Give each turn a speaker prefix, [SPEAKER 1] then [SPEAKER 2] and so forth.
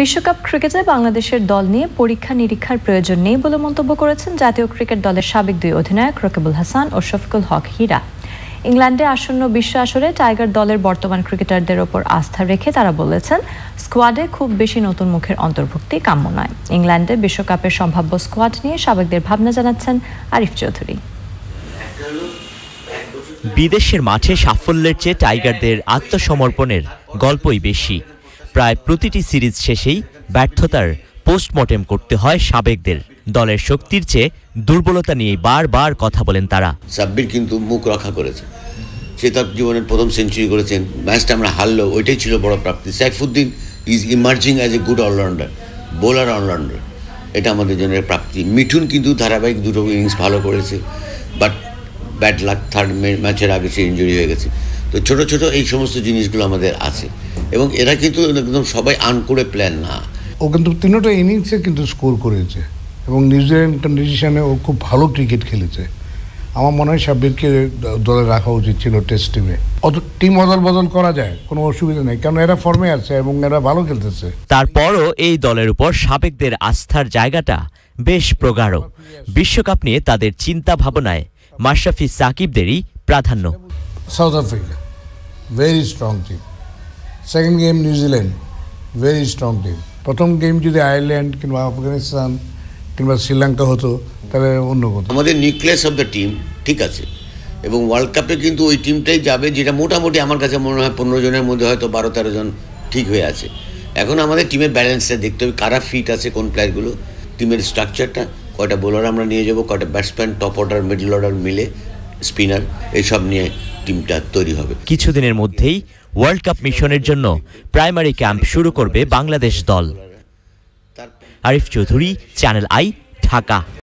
[SPEAKER 1] বিশ্বকাপ ক্রিকেটে বাংলাদেশের দল নিয়ে পরীক্ষা নিরীক্ষার প্রয়োজন নেই বলে মন্তব্য করেছেন জাতীয় ক্রিকেট দলের সাবেক দুই অধিনায়ক রকিবুল হাসান ও শফিকুল হক হীরা ইংল্যান্ডে আসন্ন বিশ্ব আসরে টাইগার দলের বর্তমান ক্রিকেটারদের ওপর আস্থা রেখে তারা বলেছেন স্কোয়াডে খুব বেশি নতুন মুখের অন্তর্ভুক্তি কাম্য নয় ইংল্যান্ডে বিশ্বকাপের সম্ভাব্য স্কোয়াড নিয়ে সাবেকদের ভাবনা জানাচ্ছেন আরিফ চৌধুরী
[SPEAKER 2] বিদেশের মাঠে সাফল্যের চেয়ে টাইগারদের আত্মসমর্পণের গল্পই বেশি প্রায় প্রতিটি সিরিজ শেষেই ব্যর্থতার পোস্টমর্টেম করতে হয় সাবেকদের দলের শক্তির চেয়ে দুর্বলতা নিয়ে বারবার কথা বলেন তারা
[SPEAKER 3] সাব্বির কিন্তু মুখ রক্ষা করেছে সে তার জীবনের প্রথম সেঞ্চুরি করেছেন ম্যাচটা আমরা হারলো ওইটাই ছিল বড় প্রাপ্তি Saifuddin is emerging as a good allrounder bowler allrounder এটা আমাদের জন্য প্রাপ্তি মিঠুন কিন্তু ধারাবাহিক দুটো ইনিংস ভালো করেছে বাট ব্যাড লাক থার্ড ম্যাচের আগে সে ইঞ্জুরি হয়ে গেছে তো ছোট ছোট এই সমস্ত জিনিসগুলো আমাদের আছে এবং এরা কিন্তু একদম সবাই আন করে প্ল্যান না
[SPEAKER 4] ও কিন্তু তিনোটা ইনিংসে কিন্তু স্কোর করেছে এবং নিউজিল্যান্ড কন্ডিশনে ও খুব ভালো ক্রিকেট খেলেছে আমার মনে হয় সাব্বিরকে দলে রাখা উচিত ছিল টেস্ট টিমে অত টিম অদল বদল করা যায় কোনো অসুবিধা নেই কারণ এরা ফর্মে আছে এবং এরা ভালো খেলতেছে
[SPEAKER 2] তারপরও এই দলের উপর সাবেকদের আস্থার জায়গাটা বেশ প্রগাঢ় বিশ্বকাপ নিয়ে তাদের চিন্তা ভাবনায় মাশরাফি সাকিবদেরই প্রাধান্য
[SPEAKER 4] South Africa very strong team second game New Zealand very strong team প্রথম গেম যদি আয়ারল্যান্ড কিংবা আফগানিস্তান কিংবা শ্রীলঙ্কা হতো তাহলে অন্য কথা
[SPEAKER 3] আমাদের নিউক্লিয়াস অফ দ্য টিম ঠিক আছে এবং ওয়ার্ল্ড কাপে কিন্তু ওই টিমটাই যাবে যেটা মোটামুটি আমার কাছে মনে হয় পনেরো জনের মধ্যে হয়তো বারো তেরো জন ঠিক হয়ে আছে এখন আমাদের টিমের ব্যালেন্সটা দেখতে হবে কারা ফিট আছে কোন প্লেয়ারগুলো টিমের স্ট্রাকচারটা কয়টা বোলার আমরা নিয়ে যাবো কয়টা batsman top order middle order মিলে স্পিনার এইসব নিয়ে টিমটা তৈরি হবে
[SPEAKER 2] কিছুদিনের মধ্যেই ওয়ার্ল্ড কাপ মিশনের জন্য প্রাইমারি ক্যাম্প শুরু
[SPEAKER 1] করবে বাংলাদেশ দল আরিফ চৌধুরী চ্যানেল আই ঢাকা